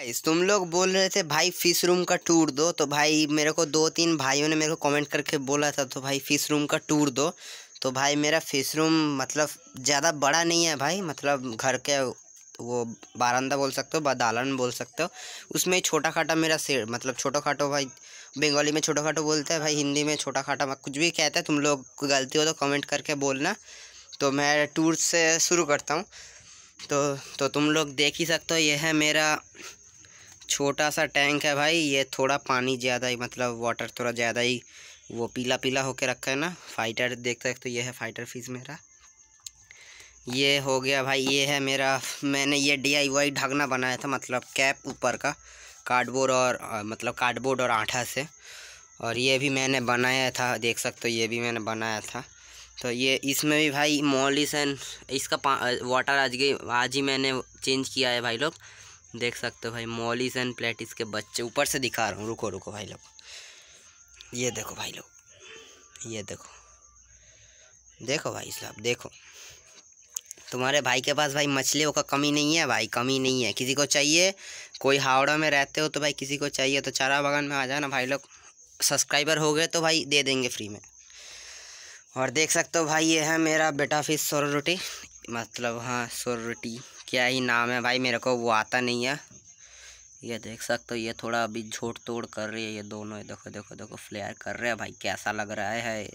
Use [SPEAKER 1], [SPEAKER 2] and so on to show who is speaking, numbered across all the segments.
[SPEAKER 1] guys तुम लोग बोल रहे थे भाई फिश रूम का टूर दो तो भाई मेरे को दो तीन भाइयों ने मेरे को कमेंट करके बोला था तो भाई फिश रूम का टूर दो तो भाई मेरा फिश रूम मतलब ज़्यादा बड़ा नहीं है भाई मतलब घर के वो बारंदा बोल सकते हो बदालन बोल सकते हो उसमें छोटा खाटा मेरा सेर मतलब छोटा खाटो भाई बंगाली में छोटा खाटो बोलते हैं भाई हिंदी में छोटा खाटा कुछ भी कहते हैं तुम लोग गलती हो तो कमेंट करके बोलना तो मैं टूर से शुरू करता हूँ तो तो तुम लोग देख ही सकते हो यह है मेरा छोटा सा टैंक है भाई ये थोड़ा पानी ज़्यादा ही मतलब वाटर थोड़ा ज़्यादा ही वो पीला पीला होके रखा है ना फाइटर देख सकते तो ये है फाइटर फीस मेरा ये हो गया भाई ये है मेरा मैंने ये डीआईवाई ढकना बनाया था मतलब कैप ऊपर का कार्डबोर्ड और मतलब कार्डबोर्ड और आठा से और ये भी मैंने बनाया था देख सकते हो ये भी मैंने बनाया था तो ये इसमें भी भाई मॉलिसन इसका वाटर आज गई आज ही मैंने चेंज किया है भाई लोग देख सकते हो भाई मॉलिस एंड प्लेटिस के बच्चे ऊपर से दिखा रहा हूँ रुको रुको भाई लोग ये देखो भाई लोग ये देखो देखो भाई साहब देखो तुम्हारे भाई के पास भाई मछलियों का कमी नहीं है भाई कमी नहीं है किसी को चाहिए कोई हावड़ा में रहते हो तो भाई किसी को चाहिए तो चारा बागान में आ जाना भाई लोग सब्सक्राइबर हो गए तो भाई दे देंगे फ्री में और देख सकते हो भाई ये है मेरा बेटा फिश सोरो रोटी मतलब हाँ रोटी क्या ही नाम है भाई मेरे को वो आता नहीं है ये देख सकते हो ये थोड़ा अभी झोट तोड़ कर रही है ये दोनों ये देखो देखो देखो फ्लेयर कर रहे हैं भाई कैसा लग रहा है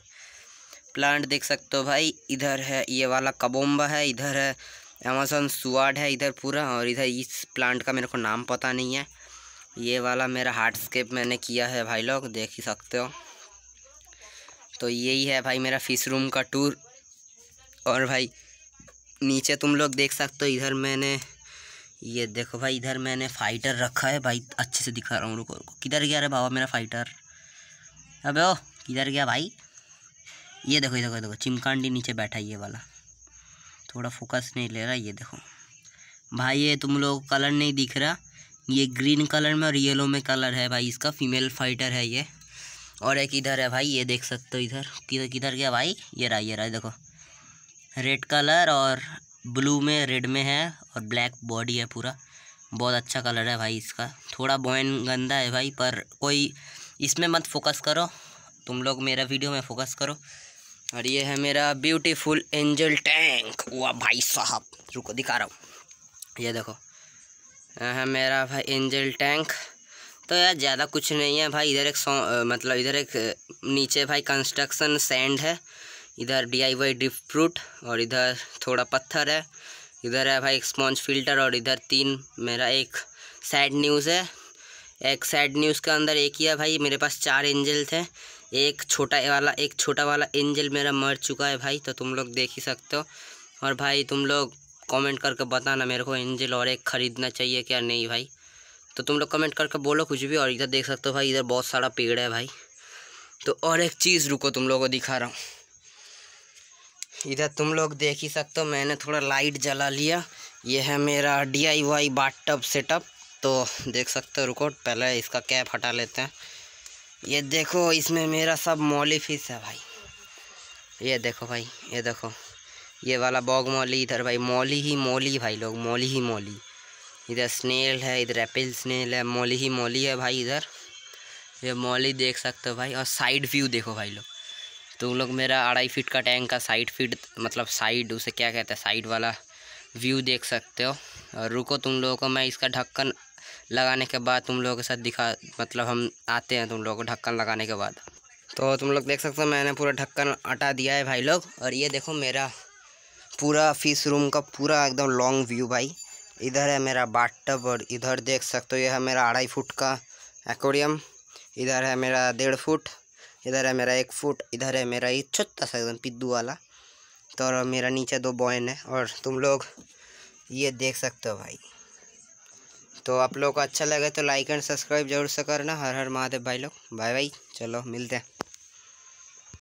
[SPEAKER 1] प्लांट देख सकते हो भाई इधर है ये वाला कबोम्बा है इधर है अमेजोन सुड है इधर पूरा और इधर इस प्लांट का मेरे को नाम पता नहीं है ये वाला मेरा हार्डस्केप मैंने किया है भाई लोग देख ही सकते हो तो यही है भाई मेरा फिश रूम का टूर और भाई नीचे तुम लोग देख सकते हो इधर मैंने ये देखो भाई इधर मैंने फाइटर रखा है भाई अच्छे से दिखा रहा हूँ रुको रुको किधर गया रे बाबा मेरा फाइटर अबे ओ किधर गया भाई ये देखो ये देखो देखो चिमकांडी नीचे बैठा ये वाला थोड़ा फोकस नहीं ले रहा ये देखो भाई ये तुम लोग कलर नहीं दिख रहा ये ग्रीन कलर में और येलो में कलर है भाई इसका फीमेल फाइटर है ये और एक इधर है भाई ये देख सकते हो इधर किधर किधर गया भाई ये रहा ये रहा देखो रेड कलर और ब्लू में रेड में है और ब्लैक बॉडी है पूरा बहुत अच्छा कलर है भाई इसका थोड़ा बॉइन गंदा है भाई पर कोई इसमें मत फोकस करो तुम लोग मेरा वीडियो में फोकस करो और ये है मेरा ब्यूटीफुल एंजल टैंक वाह भाई साहब रुको दिखा रहा हूँ ये देखो है मेरा भाई एंजल टैंक तो यार ज़्यादा कुछ नहीं है भाई इधर एक सौ मतलब इधर एक नीचे भाई कंस्ट्रक्शन सैंड है इधर D I Y drip fruit और इधर थोड़ा पत्थर है इधर है भाई स्पॉन्ज फिल्टर और इधर तीन मेरा एक सैड न्यूज़ है एक सैड न्यूज़ के अंदर एक ही है भाई मेरे पास चार एंजल थे एक छोटा वाला एक छोटा वाला एंजल मेरा मर चुका है भाई तो तुम लोग देख ही सकते हो और भाई तुम लोग कमेंट करके बताना मेरे को एंजल और एक ख़रीदना चाहिए क्या नहीं भाई तो तुम लोग कमेंट करके बोलो कुछ भी और इधर देख सकते हो भाई इधर बहुत सारा पेड़ है भाई तो और एक चीज़ रुको तुम लोग को दिखा रहा हूँ इधर तुम लोग देख ही सकते हो मैंने थोड़ा लाइट जला लिया ये है मेरा D I Y bath setup तो देख सकते हो रुको पहले इसका कैप हटा लेते हैं ये देखो इसमें मेरा सब मौली फिश है भाई ये देखो भाई ये देखो ये वाला बॉग मौली इधर भाई मौली ही मौली भाई लोग मौली ही मौली इधर स्नेल है इधर एप्पल स्नेल है मौली ही मौली है भाई इधर ये मौली देख सकते हो भाई और साइड व्यू देखो भाई लोग तो लोग मेरा अढ़ाई फीट का टैंक का साइड फीट मतलब साइड उसे क्या कहते हैं साइड वाला व्यू देख सकते हो और रुको तुम लोगों को मैं इसका ढक्कन लगाने के बाद तुम लोगों के साथ दिखा मतलब हम आते हैं तुम लोगों को ढक्कन लगाने के बाद तो तुम लोग देख सकते हो मैंने पूरा ढक्कन हटा दिया है भाई लोग और ये देखो मेरा पूरा फिश रूम का पूरा एकदम लॉन्ग व्यू भाई इधर है मेरा बाथटब और इधर देख सकते हो यह है मेरा अढ़ाई फुट का एकोड़ियम इधर है मेरा डेढ़ फुट इधर है मेरा एक फुट इधर है मेरा ये छोटा सा एकदम पिद्दू वाला तो और मेरा नीचे दो बॉयन है और तुम लोग ये देख सकते हो भाई तो आप लोग को अच्छा लगे तो लाइक एंड सब्सक्राइब जरूर से करना हर हर महादेव भाई लोग बाय बाय चलो मिलते हैं